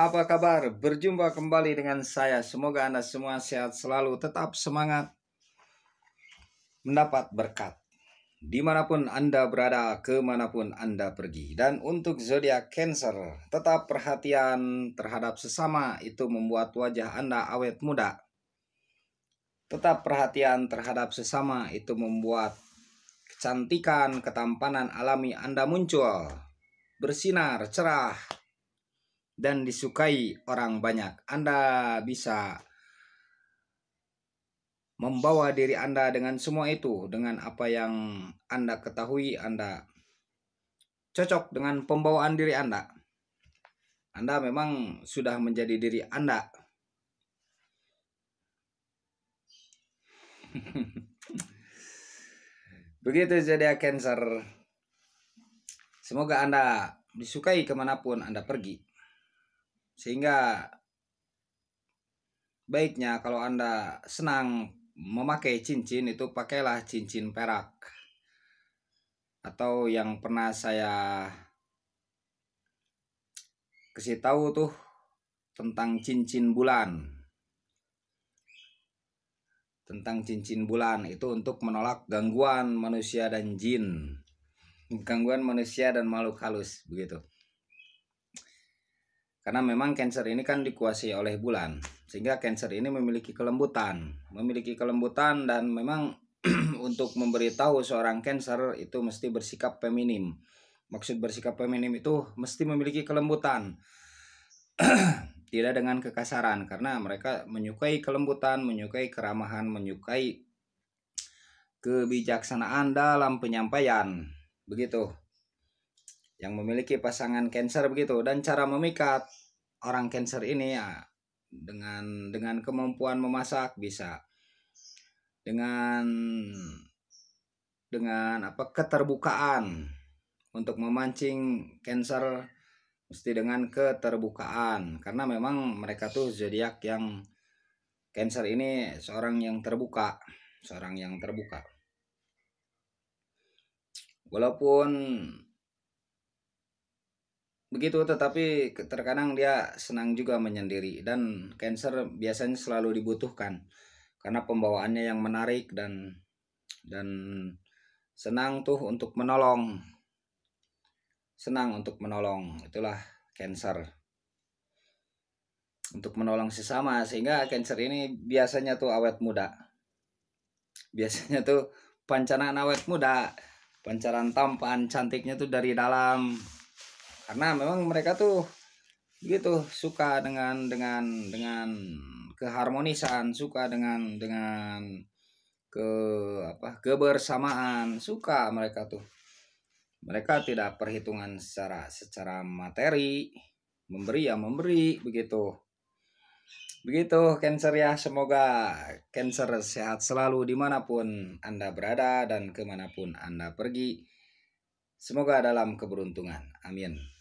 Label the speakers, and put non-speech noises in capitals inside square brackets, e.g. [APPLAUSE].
Speaker 1: Apa kabar? Berjumpa kembali dengan saya. Semoga Anda semua sehat selalu, tetap semangat, mendapat berkat. Dimanapun Anda berada, kemanapun Anda pergi. Dan untuk zodiak Cancer, tetap perhatian terhadap sesama itu membuat wajah Anda awet muda. Tetap perhatian terhadap sesama itu membuat kecantikan, ketampanan alami Anda muncul. Bersinar, cerah, dan disukai orang banyak. Anda bisa membawa diri Anda dengan semua itu, dengan apa yang Anda ketahui, Anda cocok dengan pembawaan diri Anda. Anda memang sudah menjadi diri Anda. [LAUGHS] Begitu jadi Cancer. Semoga Anda disukai kemanapun Anda pergi. Sehingga baiknya kalau Anda senang memakai cincin itu pakailah cincin perak. Atau yang pernah saya kasih tahu tuh tentang cincin bulan tentang cincin bulan itu untuk menolak gangguan manusia dan jin gangguan manusia dan makhluk halus begitu karena memang Cancer ini kan dikuasai oleh bulan, sehingga Cancer ini memiliki kelembutan, memiliki kelembutan dan memang [CLEARS THROAT] untuk memberitahu seorang Cancer itu mesti bersikap feminim. Maksud bersikap feminim itu mesti memiliki kelembutan. [CLEARS THROAT] Tidak dengan kekasaran karena mereka menyukai kelembutan, menyukai keramahan, menyukai kebijaksanaan dalam penyampaian. Begitu yang memiliki pasangan Cancer begitu dan cara memikat orang Cancer ini ya dengan dengan kemampuan memasak bisa dengan dengan apa keterbukaan untuk memancing Cancer mesti dengan keterbukaan karena memang mereka tuh zodiak yang Cancer ini seorang yang terbuka, seorang yang terbuka. Walaupun begitu tetapi terkadang dia senang juga menyendiri dan cancer biasanya selalu dibutuhkan karena pembawaannya yang menarik dan dan senang tuh untuk menolong senang untuk menolong itulah cancer untuk menolong sesama sehingga cancer ini biasanya tuh awet muda biasanya tuh pancaran awet muda pancaran tampan cantiknya tuh dari dalam karena memang mereka tuh gitu suka dengan dengan dengan keharmonisan suka dengan dengan ke apa kebersamaan suka mereka tuh mereka tidak perhitungan secara secara materi memberi ya memberi begitu begitu cancer ya semoga cancer sehat selalu dimanapun anda berada dan kemanapun anda pergi semoga dalam keberuntungan amin